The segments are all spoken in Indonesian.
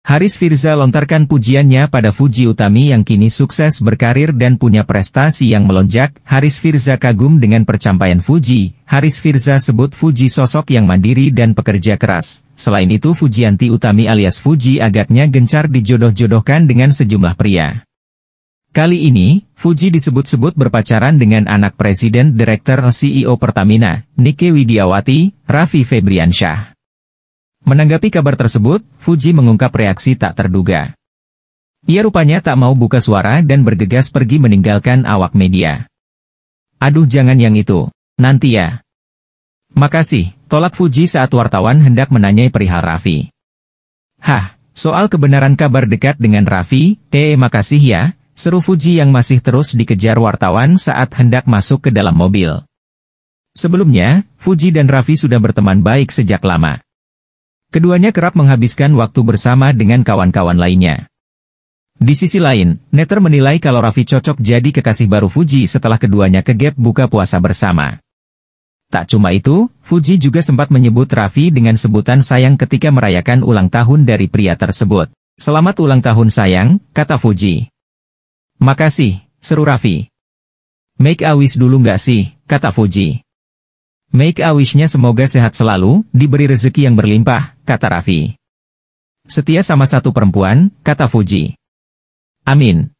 Haris Firza lontarkan pujiannya pada Fuji Utami yang kini sukses berkarir dan punya prestasi yang melonjak. Haris Firza kagum dengan percapaian Fuji. Haris Firza sebut Fuji sosok yang mandiri dan pekerja keras. Selain itu Fujianti Utami alias Fuji agaknya gencar dijodoh-jodohkan dengan sejumlah pria. Kali ini, Fuji disebut-sebut berpacaran dengan anak Presiden Direktur CEO Pertamina, Nike Widiawati, Raffi Febriansyah. Menanggapi kabar tersebut, Fuji mengungkap reaksi tak terduga. Ia rupanya tak mau buka suara dan bergegas pergi meninggalkan awak media. Aduh jangan yang itu, nanti ya. Makasih, tolak Fuji saat wartawan hendak menanyai perihal Raffi. Hah, soal kebenaran kabar dekat dengan Raffi, eh makasih ya, seru Fuji yang masih terus dikejar wartawan saat hendak masuk ke dalam mobil. Sebelumnya, Fuji dan Raffi sudah berteman baik sejak lama. Keduanya kerap menghabiskan waktu bersama dengan kawan-kawan lainnya. Di sisi lain, Netter menilai kalau Raffi cocok jadi kekasih baru Fuji setelah keduanya ke buka puasa bersama. Tak cuma itu, Fuji juga sempat menyebut Raffi dengan sebutan sayang ketika merayakan ulang tahun dari pria tersebut. Selamat ulang tahun sayang, kata Fuji. Makasih, seru Raffi. Make a wish dulu nggak sih, kata Fuji. Make a wish-nya semoga sehat selalu, diberi rezeki yang berlimpah, kata Raffi. Setia sama satu perempuan, kata Fuji. Amin.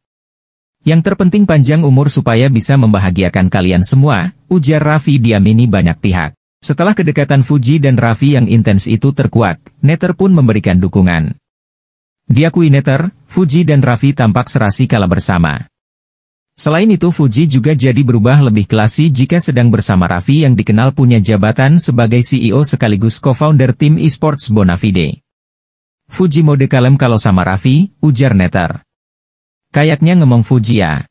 Yang terpenting panjang umur supaya bisa membahagiakan kalian semua, ujar Raffi diamini banyak pihak. Setelah kedekatan Fuji dan Raffi yang intens itu terkuat, Neter pun memberikan dukungan. Diakui Neter, Fuji dan Raffi tampak serasi kala bersama. Selain itu Fuji juga jadi berubah lebih klasik jika sedang bersama Raffi yang dikenal punya jabatan sebagai CEO sekaligus co-founder tim esports Bonafide. Fuji mode kalem kalau sama Raffi, ujar Netter. Kayaknya ngomong Fuji ya.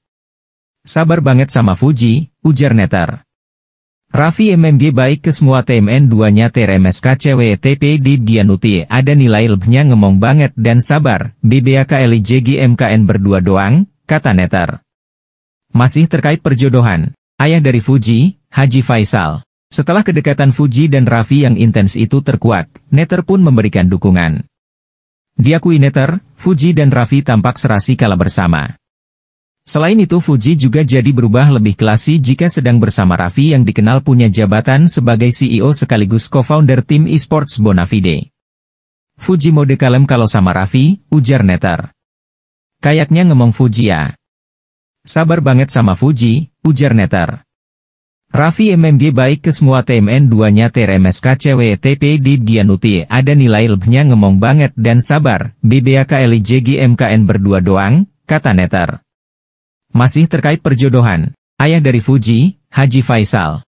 Sabar banget sama Fuji, ujar Netter. Raffi MMG baik ke semua TMN 2-nya TP e di Gianuti ada nilai lebihnya ngomong banget dan sabar, MKN berdua doang, kata Netter. Masih terkait perjodohan, ayah dari Fuji, Haji Faisal. Setelah kedekatan Fuji dan Raffi yang intens itu terkuat, Neter pun memberikan dukungan. Diakui Neter, Fuji dan Raffi tampak serasi kala bersama. Selain itu Fuji juga jadi berubah lebih klasi jika sedang bersama Raffi yang dikenal punya jabatan sebagai CEO sekaligus co-founder tim esports Bonafide. Fuji mode kalem kalau sama Raffi, ujar Neter. Kayaknya ngomong Fuji ya. Sabar banget sama Fuji, ujar Netar. Raffi MMG baik ke semua TMN 2 nya TRMS KCW TP di Gianuti ada nilai lebihnya ngomong banget dan sabar, BBAK LIJG MKN berdua doang, kata Netar. Masih terkait perjodohan, ayah dari Fuji, Haji Faisal.